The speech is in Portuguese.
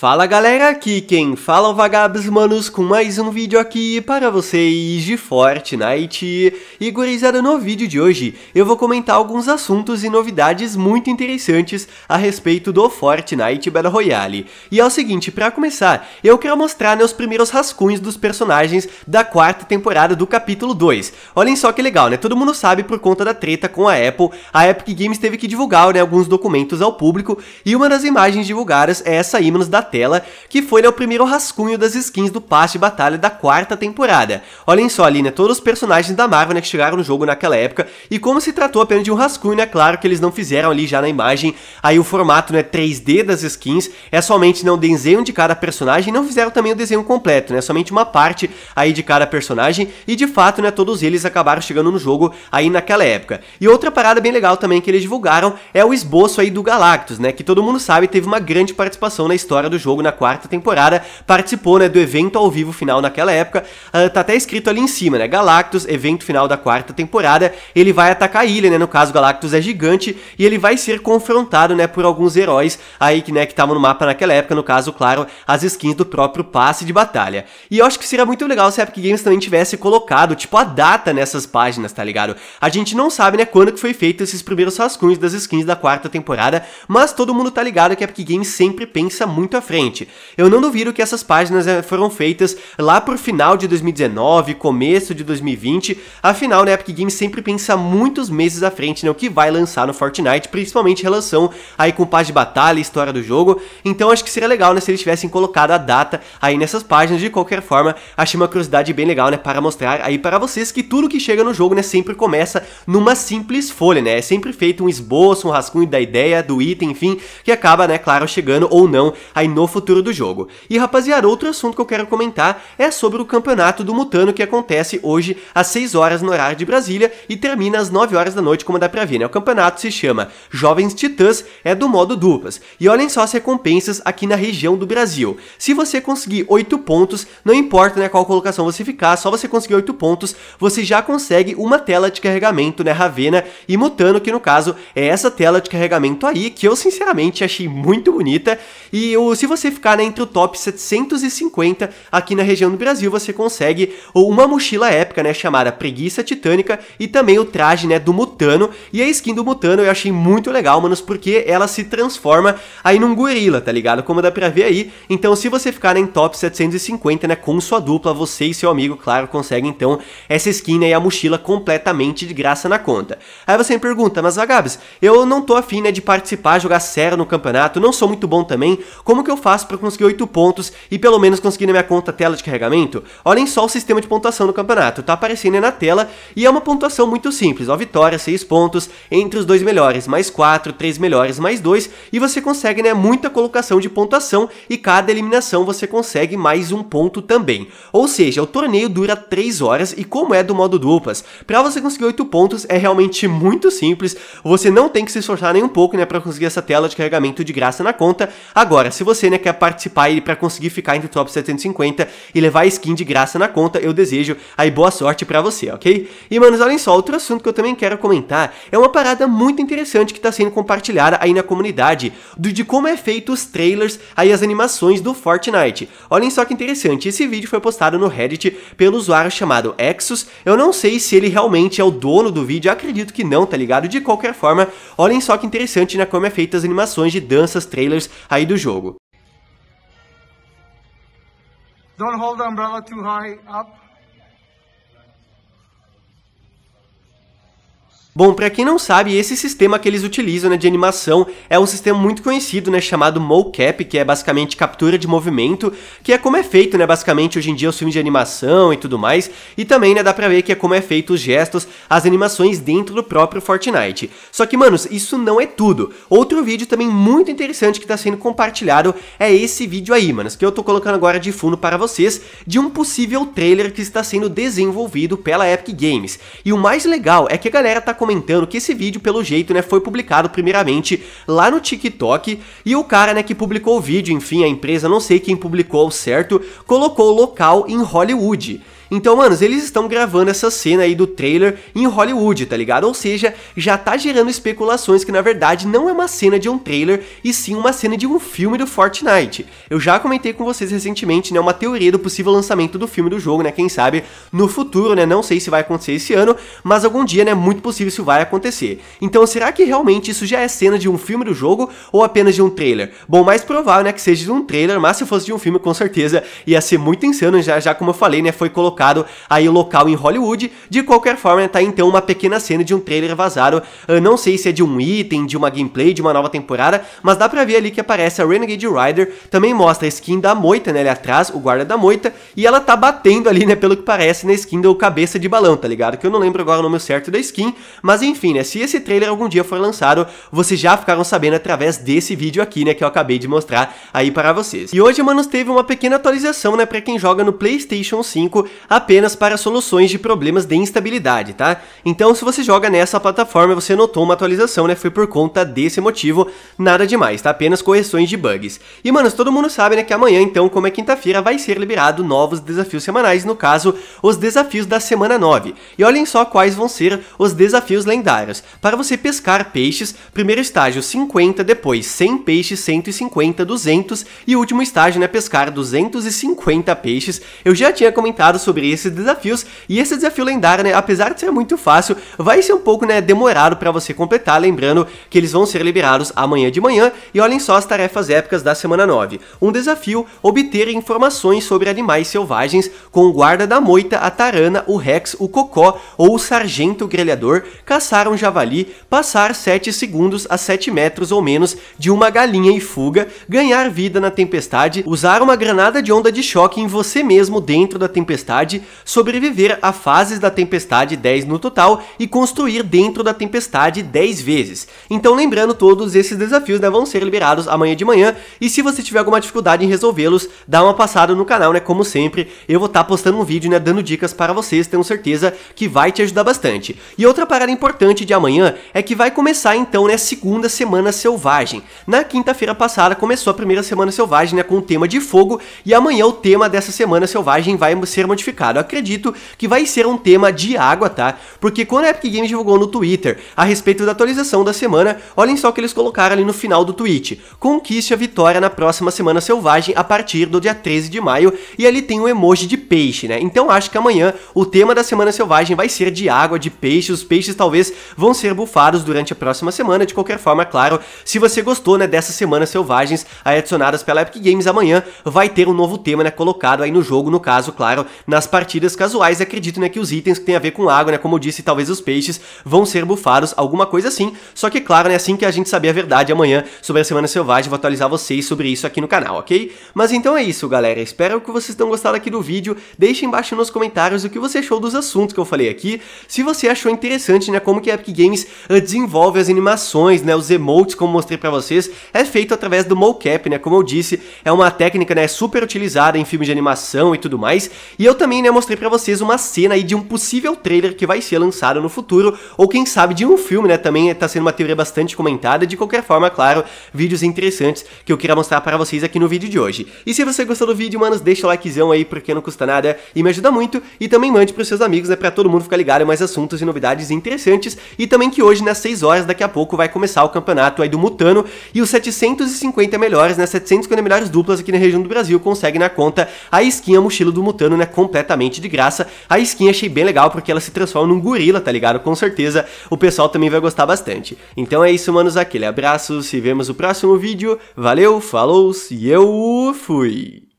Fala galera, aqui quem fala é o Vagabos Manos com mais um vídeo aqui para vocês de Fortnite. E gurizada, no vídeo de hoje eu vou comentar alguns assuntos e novidades muito interessantes a respeito do Fortnite Battle Royale. E é o seguinte, para começar, eu quero mostrar os primeiros rascunhos dos personagens da quarta temporada do capítulo 2. Olhem só que legal, né? Todo mundo sabe por conta da treta com a Apple, a Epic Games teve que divulgar né, alguns documentos ao público e uma das imagens divulgadas é essa ímãs da tela, que foi né, o primeiro rascunho das skins do passe de batalha da quarta temporada. Olhem só ali, né, todos os personagens da Marvel né, que chegaram no jogo naquela época, e como se tratou apenas de um rascunho, né, claro que eles não fizeram ali já na imagem, aí o formato né, 3D das skins, é somente não né, desenho de cada personagem, não fizeram também o desenho completo, né, somente uma parte aí de cada personagem, e de fato, né, todos eles acabaram chegando no jogo aí naquela época. E outra parada bem legal também que eles divulgaram é o esboço aí do Galactus, né, que todo mundo sabe teve uma grande participação na história do jogo na quarta temporada, participou né, do evento ao vivo final naquela época. Uh, tá até escrito ali em cima, né? Galactus, evento final da quarta temporada. Ele vai atacar a ilha, né? No caso, Galactus é gigante e ele vai ser confrontado, né? Por alguns heróis aí que né, estavam no mapa naquela época. No caso, claro, as skins do próprio passe de batalha. E eu acho que seria muito legal se a Epic Games também tivesse colocado, tipo, a data nessas páginas, tá ligado? A gente não sabe, né, quando que foi feito esses primeiros rascunhos das skins da quarta temporada, mas todo mundo tá ligado que a Epic Games sempre pensa muito à frente. Eu não duvido que essas páginas eh, foram feitas lá pro final de 2019, começo de 2020, afinal, né, Epic Games sempre pensa muitos meses à frente no né, que vai lançar no Fortnite, principalmente em relação aí com paz de batalha e história do jogo, então acho que seria legal, né, se eles tivessem colocado a data aí nessas páginas, de qualquer forma, achei uma curiosidade bem legal, né, para mostrar aí para vocês que tudo que chega no jogo, né, sempre começa numa simples folha, né, é sempre feito um esboço, um rascunho da ideia, do item, enfim, que acaba, né, claro, chegando ou não aí no no futuro do jogo. E rapaziada, outro assunto que eu quero comentar é sobre o campeonato do Mutano que acontece hoje às 6 horas no horário de Brasília e termina às 9 horas da noite, como dá pra ver, né? O campeonato se chama Jovens Titãs, é do modo duplas. E olhem só as recompensas aqui na região do Brasil. Se você conseguir 8 pontos, não importa né, qual colocação você ficar, só você conseguir 8 pontos, você já consegue uma tela de carregamento, né, Ravena e Mutano, que no caso é essa tela de carregamento aí, que eu sinceramente achei muito bonita, e os se você ficar né, entre o top 750 aqui na região do Brasil, você consegue uma mochila épica, né, chamada Preguiça Titânica e também o traje, né, do Mutano. E a skin do Mutano eu achei muito legal, manos, porque ela se transforma aí num gorila, tá ligado? Como dá pra ver aí. Então, se você ficar né, em top 750, né, com sua dupla, você e seu amigo, claro, conseguem então essa skin né, e a mochila completamente de graça na conta. Aí você me pergunta, mas Vagabes, eu não tô afim né, de participar, jogar sério no campeonato, não sou muito bom também, como que que eu faço para conseguir 8 pontos e pelo menos conseguir na minha conta tela de carregamento? Olhem só o sistema de pontuação do campeonato, tá aparecendo aí na tela e é uma pontuação muito simples, ó, vitória, 6 pontos, entre os dois melhores, mais 4, 3 melhores, mais 2 e você consegue, né, muita colocação de pontuação e cada eliminação você consegue mais um ponto também. Ou seja, o torneio dura 3 horas e como é do modo duplas, para você conseguir 8 pontos é realmente muito simples, você não tem que se esforçar nem um pouco, né, para conseguir essa tela de carregamento de graça na conta. Agora, se você você quer participar para conseguir ficar entre o top 750 e levar a skin de graça na conta, eu desejo aí boa sorte para você, ok? E, manos, olhem só, outro assunto que eu também quero comentar é uma parada muito interessante que tá sendo compartilhada aí na comunidade do, de como é feito os trailers aí as animações do Fortnite. Olhem só que interessante, esse vídeo foi postado no Reddit pelo usuário chamado Exus, eu não sei se ele realmente é o dono do vídeo, acredito que não, tá ligado? De qualquer forma, olhem só que interessante na como é feita as animações de danças, trailers aí do jogo. Don't hold the umbrella too high up. Bom, para quem não sabe, esse sistema que eles utilizam né, de animação é um sistema muito conhecido, né, chamado mocap, que é basicamente captura de movimento, que é como é feito, né, basicamente hoje em dia os filmes de animação e tudo mais, e também, né, dá pra ver que é como é feito os gestos, as animações dentro do próprio Fortnite. Só que, manos, isso não é tudo. Outro vídeo também muito interessante que tá sendo compartilhado é esse vídeo aí, manos, que eu tô colocando agora de fundo para vocês, de um possível trailer que está sendo desenvolvido pela Epic Games. E o mais legal é que a galera tá comentando comentando que esse vídeo, pelo jeito, né, foi publicado primeiramente lá no TikTok e o cara, né, que publicou o vídeo, enfim, a empresa, não sei quem publicou ao certo, colocou o local em Hollywood. Então, manos, eles estão gravando essa cena aí do trailer em Hollywood, tá ligado? Ou seja, já tá gerando especulações que na verdade não é uma cena de um trailer, e sim uma cena de um filme do Fortnite. Eu já comentei com vocês recentemente, né, uma teoria do possível lançamento do filme do jogo, né, quem sabe no futuro, né, não sei se vai acontecer esse ano, mas algum dia, né, muito possível isso vai acontecer. Então, será que realmente isso já é cena de um filme do jogo ou apenas de um trailer? Bom, mais provável, né, que seja de um trailer, mas se fosse de um filme, com certeza ia ser muito insano, já, já como eu falei, né, foi colocado colocado aí local em Hollywood. De qualquer forma, tá então uma pequena cena de um trailer vazado. não sei se é de um item, de uma gameplay, de uma nova temporada, mas dá pra ver ali que aparece a Renegade Rider. Também mostra a skin da Moita, né, ali atrás, o guarda da Moita. E ela tá batendo ali, né, pelo que parece, na skin do Cabeça de Balão, tá ligado? Que eu não lembro agora o nome certo da skin. Mas enfim, né, se esse trailer algum dia for lançado, vocês já ficaram sabendo através desse vídeo aqui, né, que eu acabei de mostrar aí para vocês. E hoje, manos, teve uma pequena atualização, né, pra quem joga no Playstation 5, apenas para soluções de problemas de instabilidade, tá? Então, se você joga nessa plataforma, você notou uma atualização, né? Foi por conta desse motivo, nada demais, tá? Apenas correções de bugs. E, mano, todo mundo sabe, né, que amanhã, então, como é quinta-feira, vai ser liberado novos desafios semanais, no caso, os desafios da semana 9. E olhem só quais vão ser os desafios lendários. Para você pescar peixes, primeiro estágio 50, depois 100 peixes, 150, 200 e último estágio, né, pescar 250 peixes. Eu já tinha comentado sobre sobre esses desafios. E esse desafio lendário, né, apesar de ser muito fácil, vai ser um pouco, né, demorado para você completar, lembrando que eles vão ser liberados amanhã de manhã. E olhem só as tarefas épicas da semana 9. Um desafio, obter informações sobre animais selvagens com o guarda da moita, a tarana, o rex, o cocó ou o sargento grelhador, caçar um javali, passar 7 segundos a 7 metros ou menos de uma galinha em fuga, ganhar vida na tempestade, usar uma granada de onda de choque em você mesmo dentro da tempestade, tempestade, sobreviver a fases da tempestade 10 no total e construir dentro da tempestade 10 vezes. Então lembrando, todos esses desafios né, vão ser liberados amanhã de manhã e se você tiver alguma dificuldade em resolvê-los, dá uma passada no canal, né, como sempre, eu vou estar tá postando um vídeo né, dando dicas para vocês, tenho certeza que vai te ajudar bastante. E outra parada importante de amanhã é que vai começar então né, a segunda semana selvagem. Na quinta-feira passada começou a primeira semana selvagem né, com o tema de fogo e amanhã o tema dessa semana selvagem vai ser modificado identificado. Acredito que vai ser um tema de água, tá? Porque quando a Epic Games divulgou no Twitter a respeito da atualização da semana, olhem só o que eles colocaram ali no final do tweet. Conquiste a vitória na próxima Semana Selvagem a partir do dia 13 de maio, e ali tem um emoji de peixe, né? Então acho que amanhã o tema da Semana Selvagem vai ser de água, de peixe, os peixes talvez vão ser bufados durante a próxima semana, de qualquer forma, claro, se você gostou, né, dessas Semanas Selvagens adicionadas pela Epic Games, amanhã vai ter um novo tema, né, colocado aí no jogo, no caso, claro, na nas partidas casuais. E acredito né, que os itens que tem a ver com água, né, como eu disse, talvez os peixes, vão ser bufados, alguma coisa assim. Só que, claro, né, assim que a gente saber a verdade amanhã sobre a Semana Selvagem, vou atualizar vocês sobre isso aqui no canal, ok? Mas então é isso, galera. Espero que vocês tenham gostado aqui do vídeo. Deixem embaixo nos comentários o que você achou dos assuntos que eu falei aqui. Se você achou interessante, né, como que a Epic Games eh, desenvolve as animações, né, os emotes, como mostrei para vocês, é feito através do mocap, né, como eu disse, é uma técnica, né, super utilizada em filmes de animação e tudo mais. E eu também também, né, mostrei para vocês uma cena aí de um possível trailer que vai ser lançado no futuro, ou quem sabe de um filme, né, também tá sendo uma teoria bastante comentada, de qualquer forma, claro, vídeos interessantes que eu queria mostrar para vocês aqui no vídeo de hoje. E se você gostou do vídeo, manos, deixa o likezão aí, porque não custa nada e me ajuda muito, e também mande pros seus amigos, né, pra todo mundo ficar ligado em mais assuntos e novidades interessantes, e também que hoje, nas 6 horas, daqui a pouco, vai começar o campeonato aí do Mutano, e os 750 melhores, né, 750 melhores duplas aqui na região do Brasil conseguem na conta a skin, a mochila do Mutano, né, completamente completamente de graça. A skin achei bem legal porque ela se transforma num gorila, tá ligado? Com certeza o pessoal também vai gostar bastante. Então é isso, manos. Aquele abraço, se vemos no próximo vídeo. Valeu, falou e eu fui!